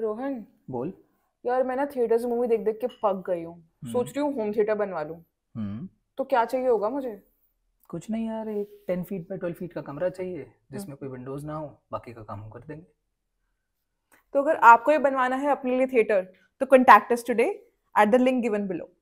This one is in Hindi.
रोहन बोल यार मैं ना थिएटर से मूवी देख देख के पक गई हूँ हम्म। सोच रही हूँ होम थिएटर बनवा लूँ हम्म। तो क्या चाहिए होगा मुझे कुछ नहीं यार एक ten feet by twelve feet का कमरा चाहिए हाँ। जिसमें कोई विंडोज ना हो बाकी का काम हम कर देंगे तो अगर आपको ये बनवाना है अपने लिए थिएटर तो contact us today at the link given below